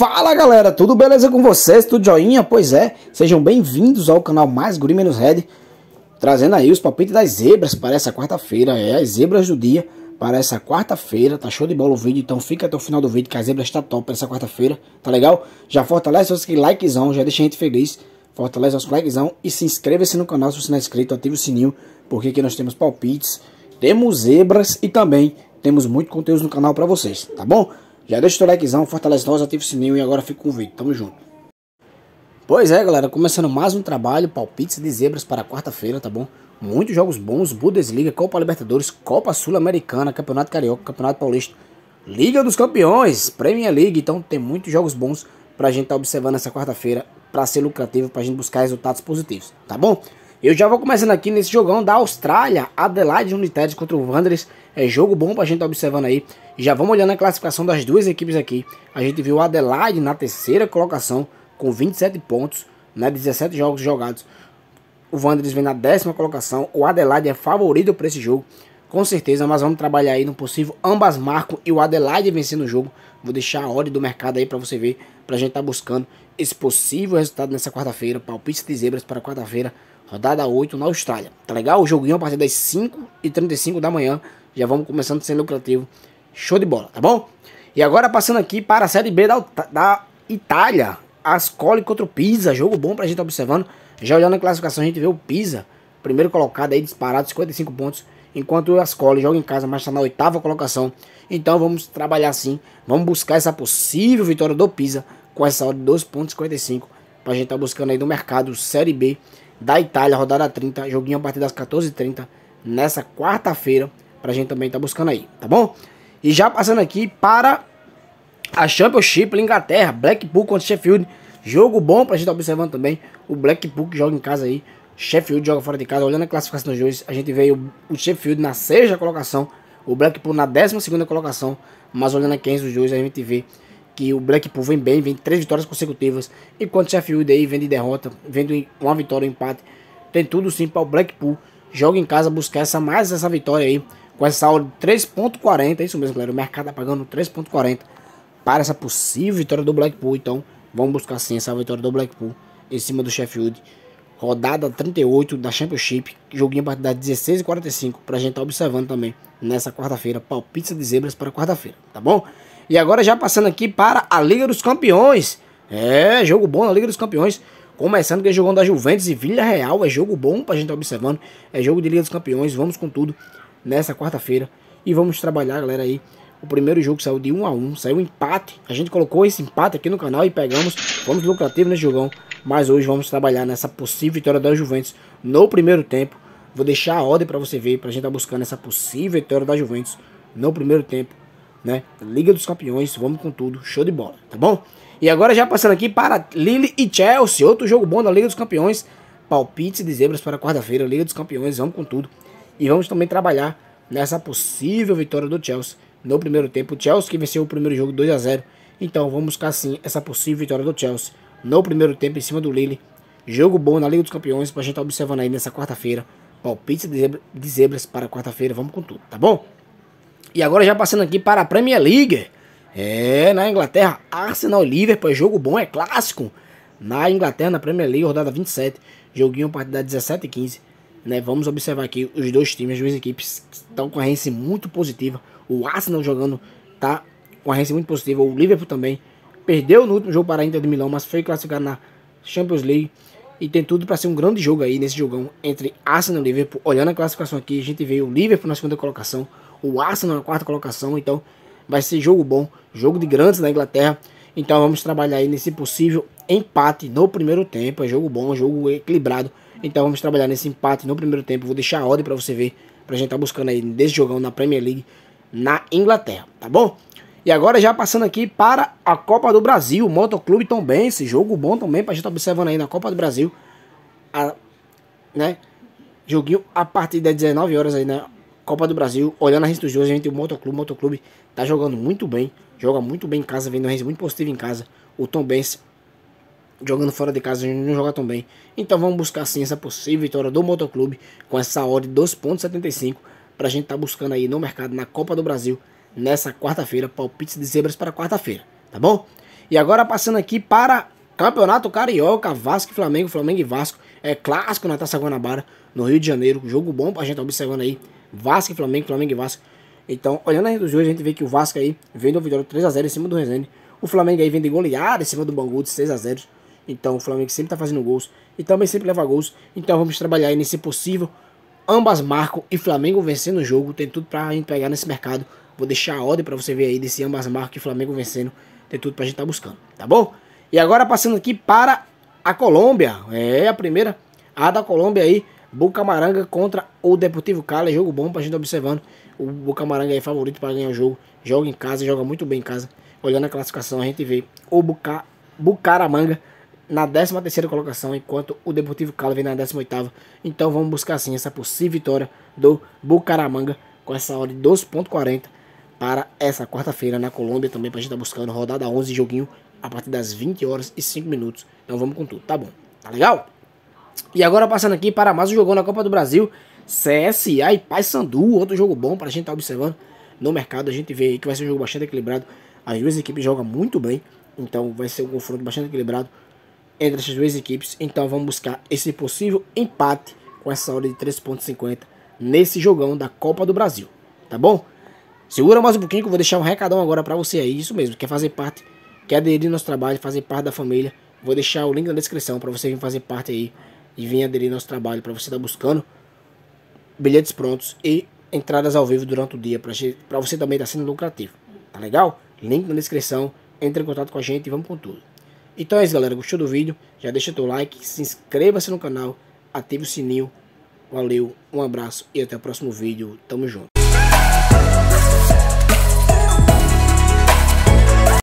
Fala galera, tudo beleza com vocês? Tudo joinha? Pois é, sejam bem-vindos ao canal Mais Guri Menos Red, trazendo aí os palpites das zebras para essa quarta-feira, é, as zebras do dia para essa quarta-feira, tá show de bola o vídeo, então fica até o final do vídeo que a zebra está top para essa quarta-feira, tá legal? Já fortalece os likezão, já deixa a gente feliz, fortalece os likezão e se inscreva-se no canal se você não é inscrito, ative o sininho, porque aqui nós temos palpites, temos zebras e também temos muito conteúdo no canal para vocês, tá bom? Já deixa o teu likezão, fortalece nós, ativa o sininho e agora fica com o vídeo. Tamo junto. Pois é, galera, começando mais um trabalho, palpites de zebras para quarta-feira, tá bom? Muitos jogos bons, Bundesliga, Copa Libertadores, Copa Sul-Americana, Campeonato Carioca, Campeonato Paulista, Liga dos Campeões, Premier League. Então tem muitos jogos bons pra gente estar tá observando essa quarta-feira para ser lucrativo, pra gente buscar resultados positivos, tá bom? Eu já vou começando aqui nesse jogão da Austrália, Adelaide United contra o Wanderers. É jogo bom pra gente estar tá observando aí. Já vamos olhando a classificação das duas equipes aqui. A gente viu o Adelaide na terceira colocação com 27 pontos, né, 17 jogos jogados. O Wanderers vem na décima colocação. O Adelaide é favorito para esse jogo, com certeza. Mas vamos trabalhar aí no possível ambas marcam e o Adelaide vencendo o jogo. Vou deixar a ordem do mercado aí para você ver, para a gente estar tá buscando esse possível resultado nessa quarta-feira. Palpite de zebras para quarta-feira rodada 8 na Austrália, tá legal? O joguinho a partir das 5 e 35 da manhã, já vamos começando a ser lucrativo, show de bola, tá bom? E agora passando aqui para a Série B da, da Itália, Ascoli contra o Pisa, jogo bom pra gente observando, já olhando a classificação a gente vê o Pisa, primeiro colocado aí disparado, 55 pontos, enquanto o Ascoli joga em casa, mas está na oitava colocação, então vamos trabalhar assim, vamos buscar essa possível vitória do Pisa, com essa hora de 2,55. para a gente estar tá buscando aí no mercado Série B da Itália, rodada 30, joguinho a partir das 14h30 nessa quarta-feira, pra gente também tá buscando aí, tá bom? E já passando aqui para a Championship Inglaterra, Blackpool contra Sheffield, jogo bom pra gente tá observando também, o Blackpool que joga em casa aí, Sheffield joga fora de casa, olhando a classificação dos dois, a gente veio o Sheffield na sexta colocação, o Blackpool na décima segunda colocação, mas olhando a quem dos dois a gente vê que o Blackpool vem bem, vem três vitórias consecutivas, enquanto o Sheffield aí vem de derrota, vem de uma vitória, um empate. Tem tudo sim para o Blackpool joga em casa buscar essa mais essa vitória aí, com essa aula de 3.40, é isso mesmo, galera, o mercado tá pagando 3.40 para essa possível vitória do Blackpool, então vamos buscar sim essa vitória do Blackpool em cima do Sheffield. Rodada 38 da Championship, joguinho a partir das 16h45, pra gente estar tá observando também nessa quarta-feira, palpite de zebras para quarta-feira, tá bom? E agora já passando aqui para a Liga dos Campeões. É, jogo bom na Liga dos Campeões. Começando com o jogão da Juventus e Vila Real. É jogo bom pra gente estar tá observando. É jogo de Liga dos Campeões. Vamos com tudo nessa quarta-feira. E vamos trabalhar, galera, aí. O primeiro jogo saiu de 1 a 1 Saiu um empate. A gente colocou esse empate aqui no canal e pegamos. Vamos lucrativo nesse jogão. Mas hoje vamos trabalhar nessa possível vitória da Juventus no primeiro tempo. Vou deixar a ordem pra você ver. Pra gente estar tá buscando essa possível vitória da Juventus no primeiro tempo né? Liga dos Campeões, vamos com tudo, show de bola, tá bom? E agora já passando aqui para Lille e Chelsea, outro jogo bom da Liga dos Campeões. Palpites de zebras para quarta-feira, Liga dos Campeões, vamos com tudo. E vamos também trabalhar nessa possível vitória do Chelsea no primeiro tempo. Chelsea que venceu o primeiro jogo 2 a 0 Então vamos buscar sim essa possível vitória do Chelsea no primeiro tempo em cima do Lille. Jogo bom na Liga dos Campeões para a gente estar tá observando aí nessa quarta-feira. Palpites de, zebra, de zebras para quarta-feira, vamos com tudo, tá bom? E agora já passando aqui para a Premier League. É, na Inglaterra, Arsenal Liverpool, é jogo bom, é clássico. Na Inglaterra, na Premier League, rodada 27, joguinho partida 17 e 15. Né? Vamos observar aqui os dois times, as duas equipes estão com a rence muito positiva. O Arsenal jogando tá com a rence muito positiva, o Liverpool também. Perdeu no último jogo para a Inter de Milão, mas foi classificado na Champions League. E tem tudo para ser um grande jogo aí nesse jogão entre Arsenal e Liverpool. Olhando a classificação aqui, a gente vê o Liverpool na segunda colocação, o Arsenal na é quarta colocação, então vai ser jogo bom, jogo de grandes na Inglaterra. Então vamos trabalhar aí nesse possível empate no primeiro tempo, é jogo bom, é jogo equilibrado. Então vamos trabalhar nesse empate no primeiro tempo, vou deixar a ordem para você ver, pra gente tá buscando aí desse jogão na Premier League na Inglaterra, tá bom? E agora já passando aqui para a Copa do Brasil, Motoclube também, esse jogo bom também pra gente tá observando aí na Copa do Brasil. A, né? Joguinho a partir das 19 horas aí na Copa do Brasil, olhando a Rense dos Jogos, a gente o Motoclube, o Motoclube tá jogando muito bem, joga muito bem em casa, vendo a Rense muito positiva em casa. O Tom Benz jogando fora de casa, a gente não joga tão bem. Então vamos buscar sim essa possível vitória do Motoclube com essa odd 2.75 para a gente estar tá buscando aí no mercado na Copa do Brasil nessa quarta-feira, palpites de zebras para quarta-feira, tá bom? E agora passando aqui para Campeonato Carioca, Vasco e Flamengo, Flamengo e Vasco, é clássico na Taça Guanabara, no Rio de Janeiro, jogo bom pra gente tá observando aí Vasco e Flamengo, Flamengo e Vasco. Então, olhando a dos jogos a gente vê que o Vasco aí vem do vitória 3x0 em cima do Resende. O Flamengo aí vem de goleada em cima do Bangu de 6x0. Então, o Flamengo sempre tá fazendo gols e também sempre leva gols. Então, vamos trabalhar aí nesse possível. Ambas marcam e Flamengo vencendo o jogo. Tem tudo pra gente pegar nesse mercado. Vou deixar a ordem para você ver aí desse ambas marcam e Flamengo vencendo. Tem tudo pra gente tá buscando, tá bom? E agora passando aqui para a Colômbia. É a primeira. A da Colômbia aí Bucamaranga contra o Deportivo Cali. Jogo bom pra gente tá observando. O Bucamaranga é favorito para ganhar o jogo. Joga em casa, joga muito bem em casa. Olhando a classificação, a gente vê o Buca, Bucaramanga na 13 colocação, enquanto o Deportivo Cali vem na 18 Então vamos buscar sim essa possível vitória do Bucaramanga com essa hora de 12.40 para essa quarta-feira na Colômbia também para a gente estar tá buscando rodada 11 joguinho a partir das 20 horas e 5 minutos. Então vamos com tudo, tá bom? Tá legal? E agora passando aqui, para um jogou na Copa do Brasil, CSA e Paysandu, outro jogo bom para a gente estar tá observando no mercado. A gente vê que vai ser um jogo bastante equilibrado. As duas equipes jogam muito bem, então vai ser um confronto bastante equilibrado entre essas duas equipes. Então vamos buscar esse possível empate com essa hora de 3.50 nesse jogão da Copa do Brasil, tá bom? Segura mais um pouquinho que eu vou deixar um recadão agora para você aí, isso mesmo, quer fazer parte, quer aderir ao nosso trabalho, fazer parte da família, vou deixar o link na descrição para você vir fazer parte aí e vem aderir nosso trabalho para você estar tá buscando bilhetes prontos e entradas ao vivo durante o dia para você também estar tá sendo lucrativo. Tá legal? Link na descrição, entre em contato com a gente e vamos com tudo. Então é isso galera, gostou do vídeo? Já deixa teu like, se inscreva-se no canal, ative o sininho. Valeu, um abraço e até o próximo vídeo. Tamo junto.